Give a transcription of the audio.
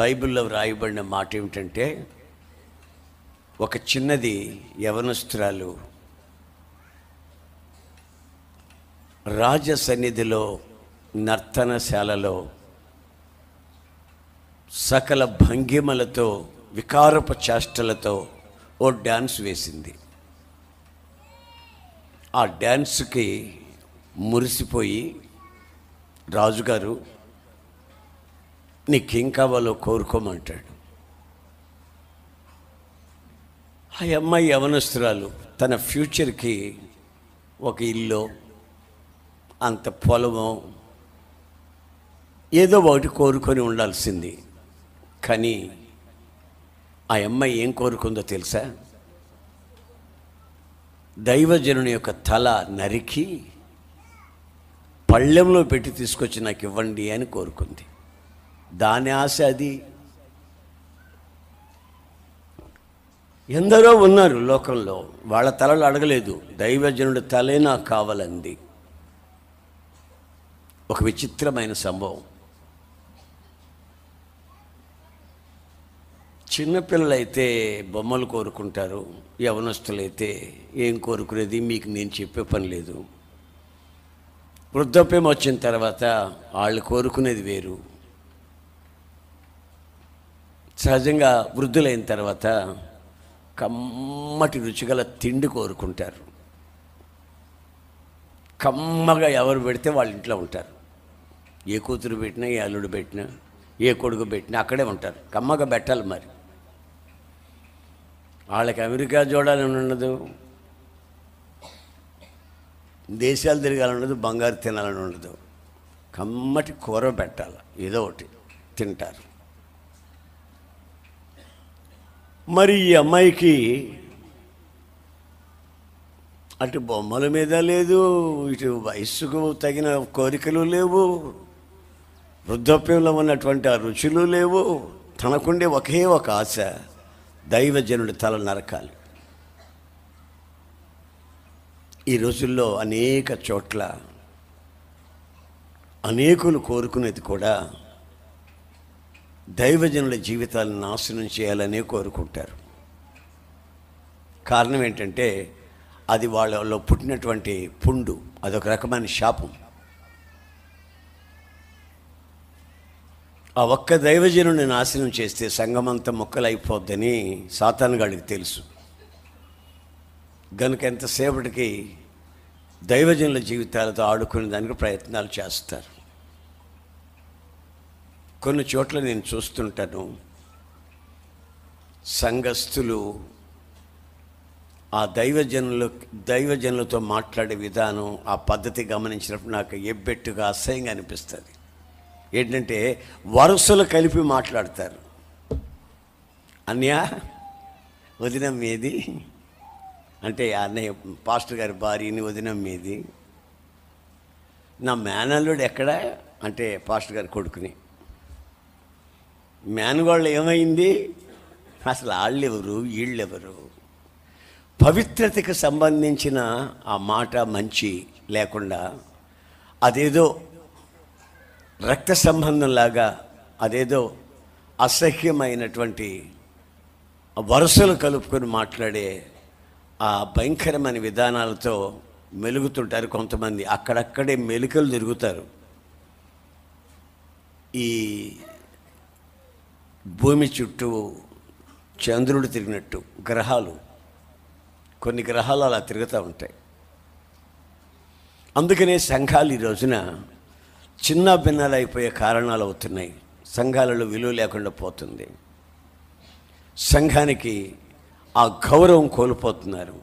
బైబిల్లో వ్రాయబడిన మాట ఏమిటంటే ఒక చిన్నది యవనస్త్రాలు రాజ సన్నిధిలో నర్తనశాలలో సకల భంగిమలతో వికారపు చేష్టలతో ఓ డ్యాన్స్ వేసింది ఆ డ్యాన్స్కి మురిసిపోయి రాజుగారు నీకేం కావాలో కోరుకోమంటాడు ఆ అమ్మాయి యవనస్తురాలు తన ఫ్యూచర్కి ఒక ఇల్లు అంత పొలము ఏదో ఒకటి కోరుకొని ఉండాల్సింది కానీ ఆ అమ్మాయి ఏం కోరుకుందో తెలుసా దైవజనుని యొక్క తల నరికి పళ్ళెంలో పెట్టి తీసుకొచ్చి నాకు ఇవ్వండి అని కోరుకుంది దాని ఆశ అది ఎందరో ఉన్నారు లోకంలో వాళ్ళ తలలు అడగలేదు దైవజనుడి తలే నాకు కావాలంది ఒక విచిత్రమైన సంభవం చిన్నపిల్లలైతే బొమ్మలు కోరుకుంటారు యవనస్తులైతే ఏం కోరుకునేది మీకు నేను చెప్పే పని లేదు వృద్ధాప్యం వచ్చిన తర్వాత వాళ్ళు కోరుకునేది వేరు సహజంగా వృద్ధులైన తర్వాత కమ్మటి రుచిగల తిండి కోరుకుంటారు కమ్మగా ఎవరు పెడితే వాళ్ళ ఇంట్లో ఉంటారు ఏ కూతురు పెట్టినా ఏ అల్లుడు పెట్టినా ఏ కొడుకు పెట్టినా అక్కడే ఉంటారు కమ్మగా పెట్టాలి మరి వాళ్ళకి అమెరికా చూడాలని ఉండదు దేశాలు తిరగాలని ఉండదు బంగారు తినాలని ఉండదు కమ్మటి కూర పెట్టాలి ఏదో ఒకటి తింటారు మరి ఈ అమ్మాయికి అటు బొమ్మల మీద లేదు ఇటు వయస్సుకు తగిన కోరికలు లేవు వృద్ధాప్యంలో ఉన్నటువంటి ఆ రుచులు లేవు తనకుండే ఒకే ఒక ఆశ దైవజనుడి తల నరకాలి ఈ రోజుల్లో అనేక చోట్ల అనేకులు కోరుకునేది కూడా దైవజనుల జీవితాలను నాశనం చేయాలనే కోరుకుంటారు కారణం ఏంటంటే అది వాళ్ళలో పుట్టినటువంటి పుండు అదొక రకమైన శాపం ఆ ఒక్క దైవజనుని నాశనం చేస్తే సంఘమంతా మొక్కలైపోద్దని సాతానుగాడికి తెలుసు గనుక ఎంతసేపటికి దైవజనుల జీవితాలతో ఆడుకునే దానికి ప్రయత్నాలు చేస్తారు కొన్ని చోట్ల నేను చూస్తుంటాను సంఘస్థులు ఆ దైవజనులు దైవజనులతో మాట్లాడే విధానం ఆ పద్ధతి గమనించినప్పుడు నాకు ఎబ్బెట్టుగా అసహ్యంగా అనిపిస్తుంది ఏంటంటే వరుసలు కలిపి మాట్లాడతారు అన్యా వదిన మీది అంటే అన్నయ్య పాస్టర్ గారి భార్యని వదిన మీది నా మేనల్లుడు ఎక్కడ అంటే పాస్టర్ గారి కొడుకుని మేనగాళ్ళు ఏమైంది అసలు వాళ్ళెవరు వీళ్ళెవరు పవిత్రతకు సంబంధించిన ఆ మాట మంచి లేకుండా అదేదో రక్త సంబంధంలాగా అదేదో అసహ్యమైనటువంటి వరుసలు కలుపుకొని మాట్లాడే ఆ భయంకరమైన విధానాలతో మెలుగుతుంటారు కొంతమంది అక్కడక్కడే మెలుకలు తిరుగుతారు ఈ భూమి చుట్టూ చంద్రుడు తిరిగినట్టు గ్రహాలు కొన్ని గ్రహాలు అలా తిరుగుతూ ఉంటాయి అందుకనే సంఘాలు ఈ రోజున చిన్న భిన్నాలు అయిపోయే కారణాలు అవుతున్నాయి సంఘాలలో విలువ లేకుండా పోతుంది సంఘానికి ఆ గౌరవం కోల్పోతున్నారు